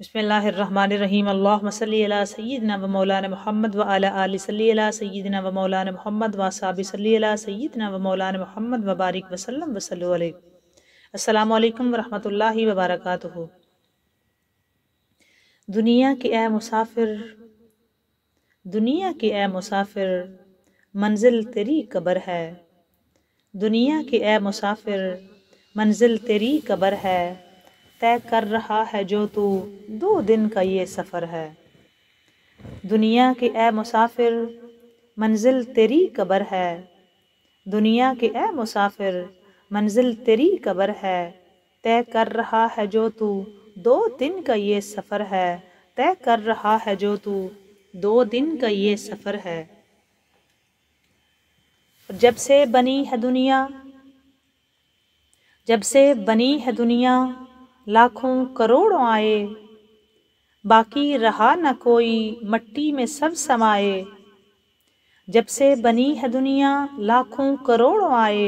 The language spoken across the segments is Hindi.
बसमीम अल्लाम सैदना व मौलाना महमद व आल सल्ला सैदना व मौलाना महमद व साबि सल्ला सैदना व मौलाना महमद वबारिक वसलम वसल अल्लाम वरम वबरक दुनिया के ए मुसाफिर दुनिया के ए मुसाफिर मंजिल तेरी कबर है दुनिया के ए मुसाफिर मंजिल तेरी कबर है तय कर रहा है जो तू दो दिन का ये सफ़र है दुनिया के ए मुसाफिर मंजिल तेरी कबर है दुनिया के ए मुसाफिर मंजिल तेरी कबर है तय कर रहा है जो तू दो दिन का ये सफ़र है तय कर रहा है जो तू दो दिन का ये सफ़र है जब से बनी है दुनिया जब से बनी है दुनिया लाखों करोड़ों आए बाकी रहा न कोई मट्टी में सब समाए जब से बनी है दुनिया लाखों करोड़ों आए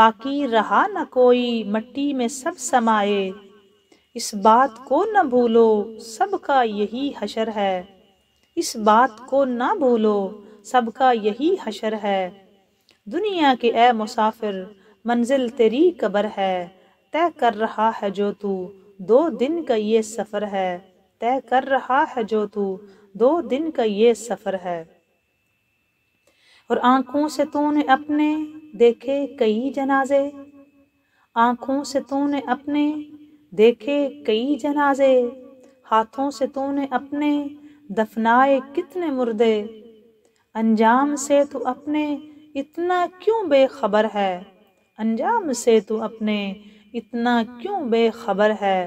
बाकी रहा न कोई मट्टी में सब समाए इस बात को न भूलो सबका यही हशर है इस बात को ना भूलो सबका यही हशर है दुनिया के ए मुसाफिर मंजिल तेरी कबर है तय कर रहा है जो तू दो दिन का ये सफ़र है तय कर रहा है जो तू दो दिन का ये सफ़र है और आँखों से तूने अपने देखे कई जनाजे आँखों से तूने अपने देखे कई जनाजे हाथों से तूने अपने दफनाए कितने मुर्दे अंजाम से तू अपने इतना क्यों बेखबर है अंजाम से तू अपने इतना हाँ। क्यों बेखबर है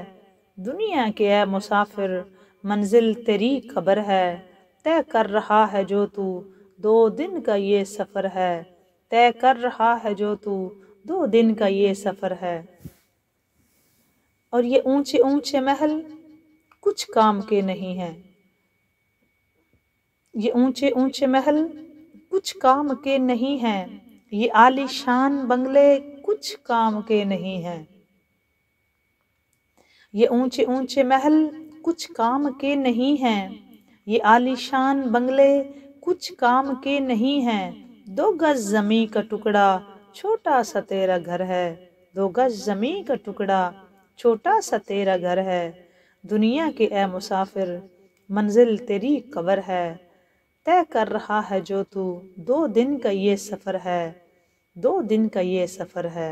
दुनिया के है मुसाफिर मंजिल तेरी खबर है तय कर रहा है जो तू दो दिन का ये सफ़र है तय कर रहा है जो तू दो दिन का ये सफ़र है और ये ऊंचे ऊंचे महल कुछ काम के नहीं हैं ये ऊंचे ऊंचे महल कुछ काम के नहीं हैं ये आलीशान बंगले कुछ काम के नहीं हैं ये ऊंचे ऊंचे महल कुछ काम के नहीं हैं ये आलीशान बंगले कुछ काम के नहीं हैं दो गज जमी का टुकड़ा छोटा सा तेरा घर है दो गज जमी का टुकड़ा छोटा सा तेरा घर है दुनिया के ए मुसाफिर मंजिल तेरी कबर है तय कर रहा है जो तू दो दिन का ये सफ़र है दो दिन का ये सफ़र है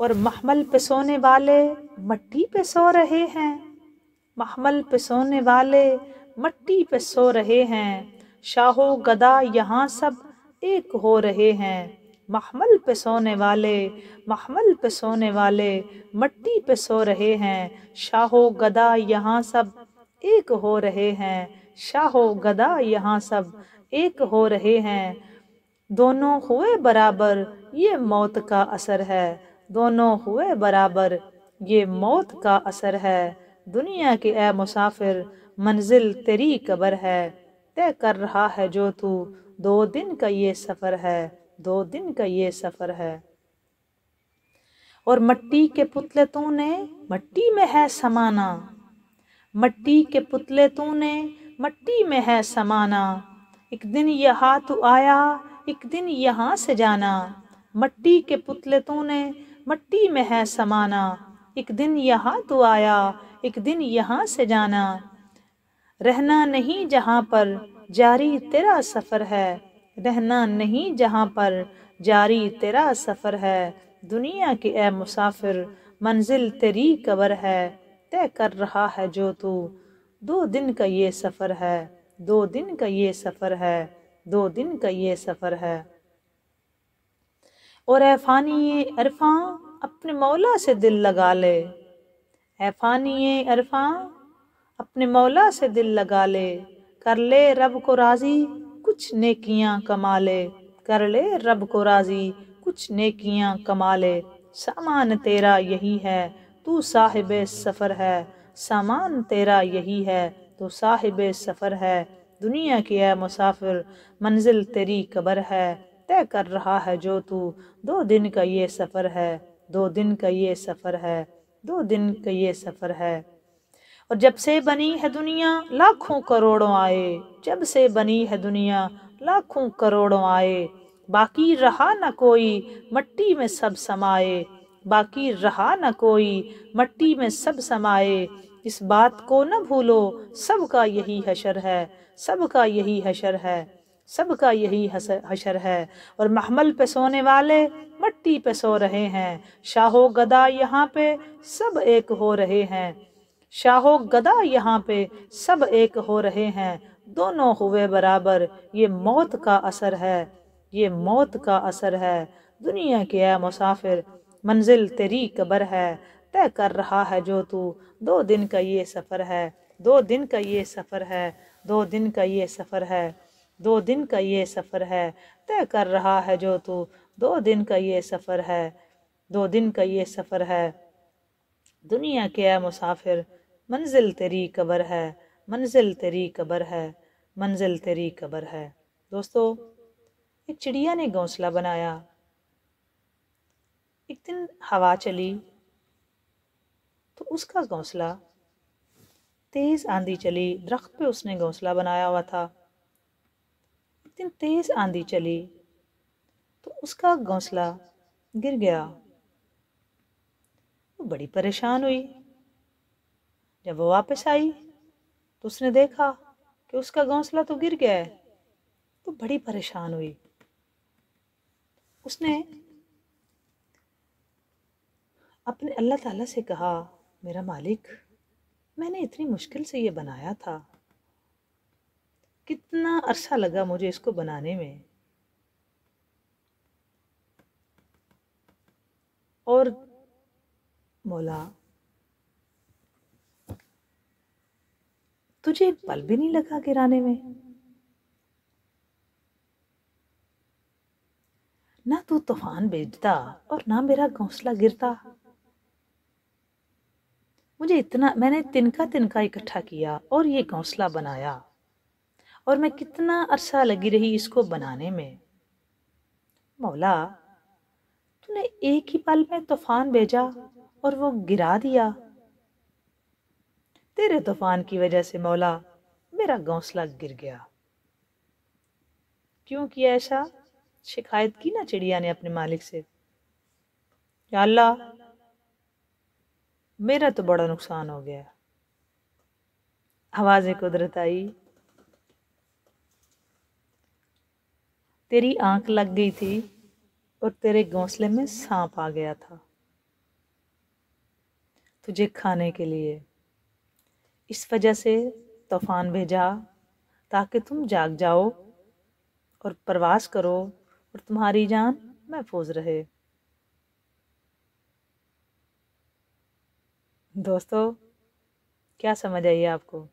और महमल पे सोने वाले मट्टी पे सो रहे हैं महमल पे सोने वाले मट्टी पे सो रहे हैं शाहो गदा यहाँ सब एक हो रहे हैं महमल पे सोने वाले महमल पे सोने वाले मट्टी पे सो रहे हैं शाहो गदा यहाँ सब एक हो रहे हैं शाहो गदा यहाँ सब एक हो रहे हैं दोनों हुए बराबर ये मौत का असर है दोनों हुए बराबर ये मौत का असर है दुनिया के ऐ मुसाफिर मंजिल तेरी कबर है तय कर रहा है जो तू दो दिन का ये सफ़र है दो दिन का ये सफ़र है और मट्टी के पुतले तूने मट्टी में है समाना मट्टी के पुतले तूने मट्टी में है समाना एक दिन यहाँ तू आया एक दिन यहाँ से जाना मट्टी के पुतले तूने मट्टी में है समाना एक दिन यहाँ तो आया एक दिन यहाँ से जाना रहना नहीं जहाँ पर जारी तेरा सफ़र है रहना नहीं जहाँ पर जारी तेरा सफ़र है दुनिया के ए मुसाफिर मंजिल तेरी कबर है तय कर रहा है जो तू दो दिन का ये सफ़र है दो दिन का ये सफ़र है दो दिन का ये सफ़र है और एफ़ानी अरफा अपने मौला से दिल लगा ले एफानी अरफा अपने मौला से दिल लगा ले कर ले रब को राज़ी कुछ नेकियां कमा ले कर ले रब को राज़ी कुछ नेकियां कमा ले सामान तेरा यही है तू साहिब सफ़र है सामान तेरा यही है तो साहिब सफ़र है दुनिया की है मुसाफिर मंजिल तेरी कबर है तय कर रहा है जो तू दो दिन का ये सफ़र है दो दिन का ये सफ़र है दो दिन का ये सफ़र है और जब से बनी है दुनिया लाखों करोड़ों आए जब से बनी है दुनिया लाखों करोड़ों आए बाकी रहा न कोई मट्टी में सब समाए बाकी रहा न कोई मट्टी में सब समाए इस बात को न भूलो सबका यही हशर है सबका यही हशर है सबका यही हशर है और महमल पे सोने वाले मट्टी पे सो रहे हैं शाहो गदा यहाँ पे सब एक हो रहे हैं शाहो गदा यहाँ पे सब एक हो रहे हैं दोनों हुए बराबर ये मौत का असर है ये मौत का असर है दुनिया के है मुसाफिर मंजिल तेरी कबर है तय कर रहा है जो तू दो दिन का ये सफ़र है दो दिन का ये सफ़र है दो दिन का ये सफ़र है दो दिन का ये सफ़र है तय कर रहा है जो तू दो दिन का ये सफ़र है दो दिन का ये सफ़र है दुनिया के है मुसाफिर मंजिल तेरी कबर है मंजिल तेरी कबर है मंजिल तेरी कबर है दोस्तों एक चिड़िया ने घोंसला बनाया एक दिन हवा चली तो उसका घोंसला तेज़ आंधी चली दरख्त पे उसने घोंसला बनाया हुआ था दिन तेज आंधी चली तो उसका घोंसला गिर गया वो बड़ी परेशान हुई जब वो वापस आई तो उसने देखा कि उसका घोंसला तो गिर गया है तो बड़ी परेशान हुई उसने अपने अल्लाह ताला से कहा मेरा मालिक मैंने इतनी मुश्किल से ये बनाया था कितना अरसा अच्छा लगा मुझे इसको बनाने में और मौला तुझे एक पल भी नहीं लगा गिराने में ना तू तूफान भेजता और ना मेरा घोंसला गिरता मुझे इतना मैंने तिनका तिनका इकट्ठा किया और ये घोंसला बनाया और मैं कितना अरसा लगी रही इसको बनाने में मौला तूने एक ही पल में तूफान भेजा और वो गिरा दिया तेरे तूफान की वजह से मौला मेरा घोंसला गिर गया क्यों किया ऐसा शिकायत की ना चिड़िया ने अपने मालिक से अल्लाह मेरा तो बड़ा नुकसान हो गया आवाज़ कुदरत आई तेरी आंख लग गई थी और तेरे घोंसले में सांप आ गया था तुझे खाने के लिए इस वजह से तूफान भेजा ताकि तुम जाग जाओ और प्रवास करो और तुम्हारी जान महफूज रहे दोस्तों क्या समझ आई आपको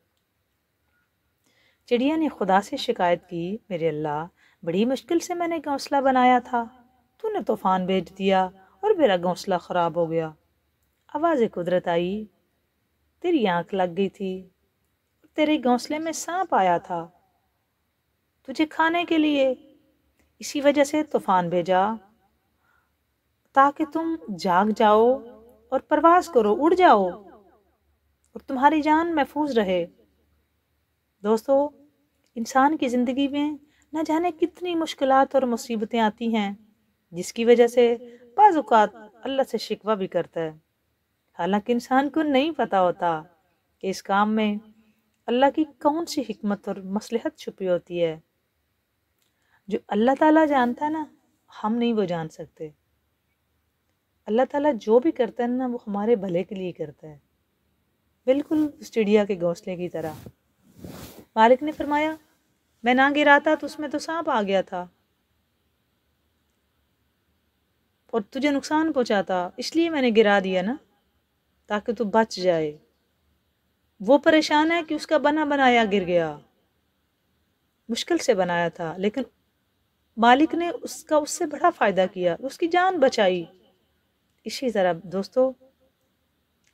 चिड़िया ने खुदा से शिकायत की मेरे अल्लाह बड़ी मुश्किल से मैंने घोंसला बनाया था तूने तूफ़ान भेज दिया और मेरा घोंसला ख़राब हो गया आवाज़ कुदरत आई तेरी आँख लग गई थी तेरे घोंसले में सांप आया था तुझे खाने के लिए इसी वजह से तूफ़ान भेजा ताकि तुम जाग जाओ और परवास करो उड़ जाओ और तुम्हारी जान महफूज रहे दोस्तों इंसान की ज़िंदगी में न जाने कितनी मुश्किल और मुसीबतें आती हैं जिसकी वजह से बाज़ात अल्लाह से शिकवा भी करता है हालांकि इंसान को नहीं पता होता कि इस काम में अल्लाह की कौन सी हमत और मसलहत छुपी होती है जो अल्लाह ताला जानता है ना हम नहीं वो जान सकते अल्लाह ताला जो भी करता है ना वो हमारे भले के लिए करता है बिल्कुल चिड़िया के घोंसले की तरह मालिक ने फरमाया मैं ना गिरा था तो उसमें तो सांप आ गया था और तुझे नुकसान पहुंचाता इसलिए मैंने गिरा दिया ना ताकि तू बच जाए वो परेशान है कि उसका बना बनाया गिर गया मुश्किल से बनाया था लेकिन मालिक ने उसका उससे बड़ा फ़ायदा किया उसकी जान बचाई इसी तरह दोस्तों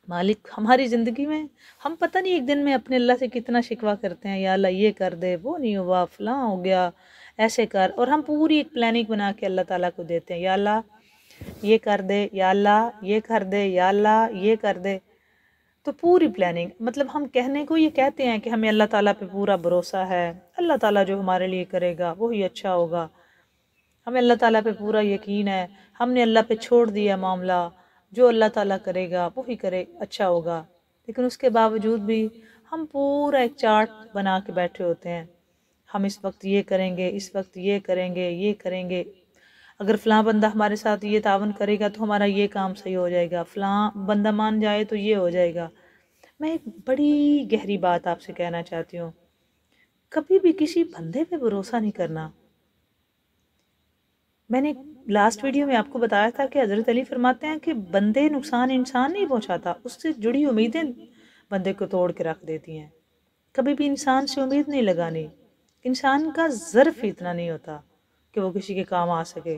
मालिक हमारी ज़िंदगी में हम पता नहीं एक दिन में अपने अल्लाह से कितना शिकवा करते हैं या अल्लाह ये कर दे वो नहीं हुआ फलां हो गया ऐसे कर और हम पूरी एक प्लानिंग बना के अल्लाह ताला को देते हैं या अल्लाह ये कर दे या अल्लाह ये कर दे या अल्लाह ये कर दे तो पूरी प्लानिंग मतलब हम कहने को ये कहते हैं कि हमें अल्लाह ताला पे पूरा भरोसा है अल्लाह ताला जो हमारे लिए करेगा वही अच्छा होगा हमें अल्लाह ताला पे पूरा यकीन है हमने अल्लाह पे छोड़ दिया मामला जो अल्लाह ताला करेगा वो ही करे अच्छा होगा लेकिन उसके बावजूद भी हम पूरा एक चार्ट बना के बैठे होते हैं हम इस वक्त ये करेंगे इस वक्त ये करेंगे ये करेंगे अगर फ़लाँ बंदा हमारे साथ ये तावन करेगा तो हमारा ये काम सही हो जाएगा फ़लाँ बंदा मान जाए तो ये हो जाएगा मैं एक बड़ी गहरी बात आपसे कहना चाहती हूँ कभी भी किसी बंदे पे भरोसा नहीं करना मैंने लास्ट वीडियो में आपको बताया था कि हज़रत अली फरमाते हैं कि बंदे नुकसान इंसान नहीं पहुंचाता उससे जुड़ी उम्मीदें बंदे को तोड़ के रख देती हैं कभी भी इंसान से उम्मीद नहीं लगानी इंसान का ज़र्फ इतना नहीं होता कि वो किसी के काम आ सके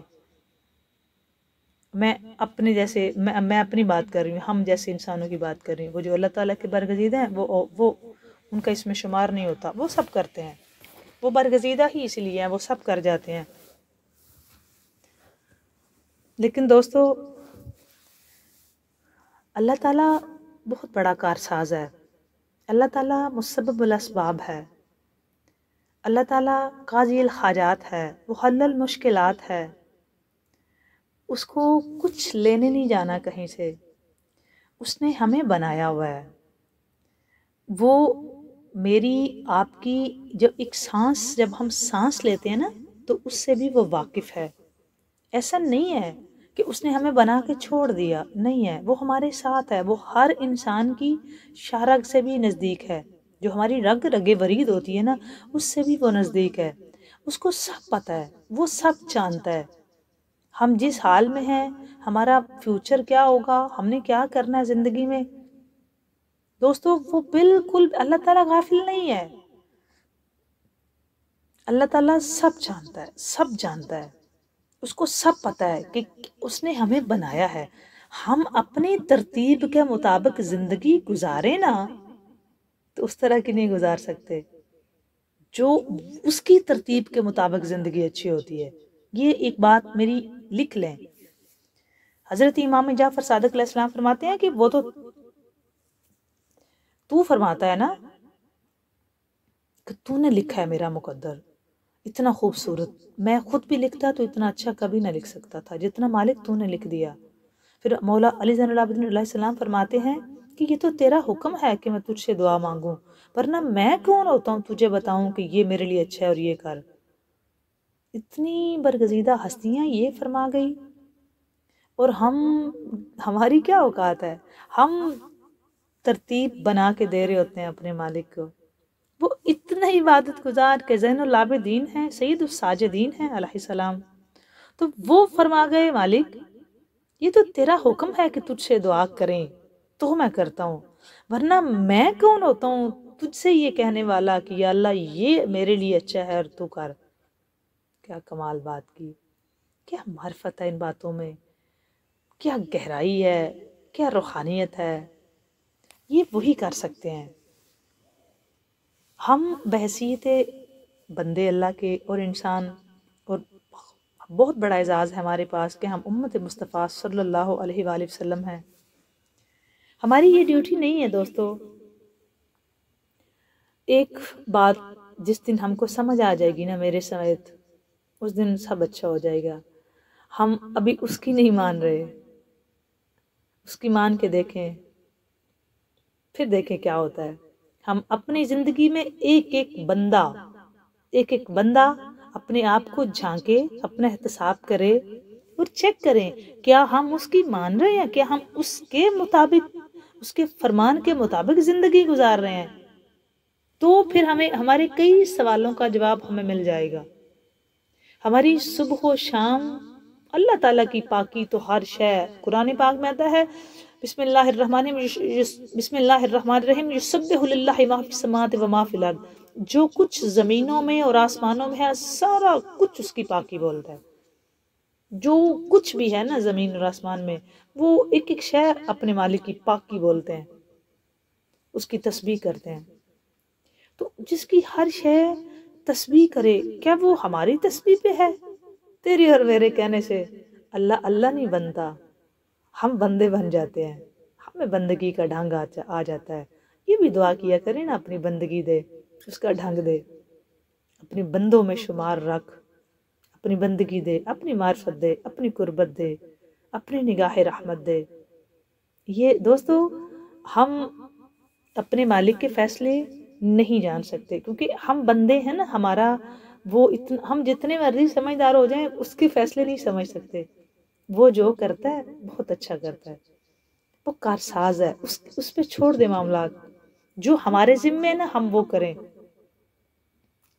मैं अपने जैसे मैं मैं अपनी बात कर रही हूँ हम जैसे इंसानों की बात कर रही हूँ वो जो अल्लाह ताला के बरगजीद हैं वो वो उनका इसमें शुमार नहीं होता वो सब करते हैं वो बरगजीदा ही इसलिए हैं वो सब कर जाते हैं लेकिन दोस्तों अल्लाह ताला बहुत बड़ा कारसाज है अल्लाह ताला मुसबबाब है अल्लाह ताला काजिल हाजात है वहल मुश्किलात है उसको कुछ लेने नहीं जाना कहीं से उसने हमें बनाया हुआ है वो मेरी आपकी जब एक सांस जब हम सांस लेते हैं ना तो उससे भी वो वाकिफ़ है ऐसा नहीं है कि उसने हमें बना के छोड़ दिया नहीं है वो हमारे साथ है वो हर इंसान की शारग से भी नज़दीक है जो हमारी रग रगे वरीद होती है ना उससे भी वो नज़दीक है उसको सब पता है वो सब जानता है हम जिस हाल में हैं हमारा फ्यूचर क्या होगा हमने क्या करना है ज़िंदगी में दोस्तों वो बिल्कुल अल्लाह ताला गाफिल नहीं है अल्लाह ताला सब जानता है सब जानता है उसको सब पता है कि उसने हमें बनाया है हम अपनी तरतीब के मुताबिक ज़िंदगी गुजारे ना तो उस तरह की नहीं गुजार सकते जो उसकी तरतीब के मुताबिक ज़िंदगी अच्छी होती है ये एक बात मेरी लिख लें हज़रत इमाम जाफ़र सदक फरमाते हैं कि वो तो तू फरमाता है ना कि तूने लिखा है मेरा मुकद्दर इतना खूबसूरत मैं खुद भी लिखता तो इतना अच्छा कभी ना लिख सकता था जितना मालिक तूने लिख दिया फिर मौला अली सलाम फरमाते हैं कि ये तो तेरा हुक्म है कि मैं तुझसे दुआ मांगूँ पर ना मैं कौन होता हूँ तुझे बताऊँ कि ये मेरे लिए अच्छा है और ये कर इतनी बरगजीदा हस्तियाँ ये फरमा गई और हम हमारी क्या औकात है हम तरतीब बना के दे रहे होते हैं अपने मालिक को वो इतने इबादत गुजार के ज़ैन जैनलाबिदीन हैं सैद साजदीन हैं सलाम तो वो फरमा गए मालिक ये तो तेरा हुक्म है कि तुझसे दुआ करें तो मैं करता हूँ वरना मैं कौन होता हूँ तुझसे ये कहने वाला कि अल्लाह ये मेरे लिए अच्छा है और तू कर क्या कमाल बात की क्या मार्फत है इन बातों में क्या गहराई है क्या रूहानियत है ये वही कर सकते हैं हम बहसीत बंदे अल्लाह के और इंसान और बहुत बड़ा एजाज़ है हमारे पास कि हम उम्मत मुस्तफ़ा सल्लल्लाहु अलैहि वसल्लम हैं हमारी ये ड्यूटी नहीं है दोस्तों एक बात जिस दिन हमको समझ आ जाएगी ना मेरे समेत उस दिन सब अच्छा हो जाएगा हम अभी उसकी नहीं मान रहे उसकी मान के देखें फिर देखें क्या होता है हम अपनी ज़िंदगी में एक एक बंदा एक एक बंदा अपने आप को झांके अपना एहतसाब करे और चेक करें क्या हम उसकी मान रहे हैं क्या हम उसके मुताबिक उसके फरमान के मुताबिक ज़िंदगी गुजार रहे हैं तो फिर हमें हमारे कई सवालों का जवाब हमें मिल जाएगा हमारी सुबह शाम अल्लाह ताला की पाकी तो हर शय कुरान पाक में आता है बसमिल्लाम युसबात व जो कुछ ज़मीनों में और आसमानों में है सारा कुछ उसकी पाकि बोलता है जो कुछ भी है ना ज़मीन और आसमान में वो एक एक शहर अपने मालिक की पाकि बोलते हैं उसकी तस्वीर करते हैं तो जिसकी हर शहर तस्बी करे क्या वो हमारी तस्वीर पे है तेरी और मेरे कहने से अल्लाह अल्लाह नहीं बनता हम बंदे बन जाते हैं हमें बंदगी का ढंग आ जाता है ये भी दुआ किया करें ना अपनी बंदगी दे उसका ढंग दे अपनी बंदों में शुमार रख अपनी बंदगी दे अपनी मार्फत दे अपनी कुर्बत दे अपनी निगाह रहमत दे ये दोस्तों हम अपने मालिक के फैसले नहीं जान सकते क्योंकि हम बंदे हैं ना हमारा वो इतना हम जितने मर्जी समझदार हो जाएं उसके फैसले नहीं समझ सकते वो जो करता है बहुत अच्छा करता है वो कारसाज है उस उस पर छोड़ दे मामला जो हमारे जिम्मे ना हम वो करें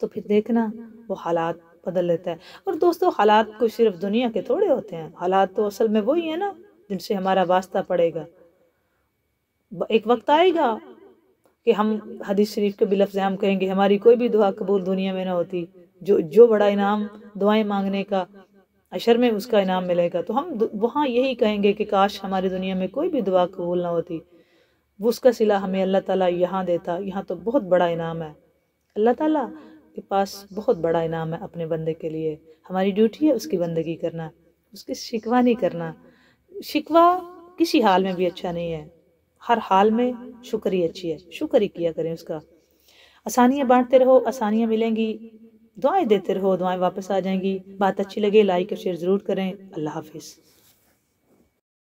तो फिर देखना वो हालात बदल लेता है और दोस्तों हालात को सिर्फ दुनिया के थोड़े होते हैं हालात तो असल में वही है ना जिनसे हमारा वास्ता पड़ेगा एक वक्त आएगा कि हम हदीस शरीफ के बिलफ लफ्ज़ हम कहेंगे हमारी कोई भी दुआ कबूल दुनिया में ना होती जो जो बड़ा इनाम दुआएं मांगने का अशर में उसका अच्छा, इनाम अच्छा। मिलेगा तो हम वहाँ यही कहेंगे कि काश हमारी दुनिया में कोई भी दुआ कबूल ना होती वो उसका सिला हमें अल्लाह ताला यहाँ देता यहाँ तो बहुत बड़ा इनाम है अल्लाह ताला के पास बहुत बड़ा इनाम है अपने बंदे के लिए हमारी ड्यूटी है उसकी बंदगी करना उसकी शिकवा नहीं करना शिकवा किसी हाल में भी अच्छा नहीं है हर हाल में शुक्र ही अच्छी है शुक्र ही किया करें उसका आसानियाँ बांटते रहो आसानियाँ मिलेंगी दुआएं देते रहो दुआएं वापस आ जाएंगी बात अच्छी लगे लाइक और शेयर ज़रूर करें अल्लाह हाफिज़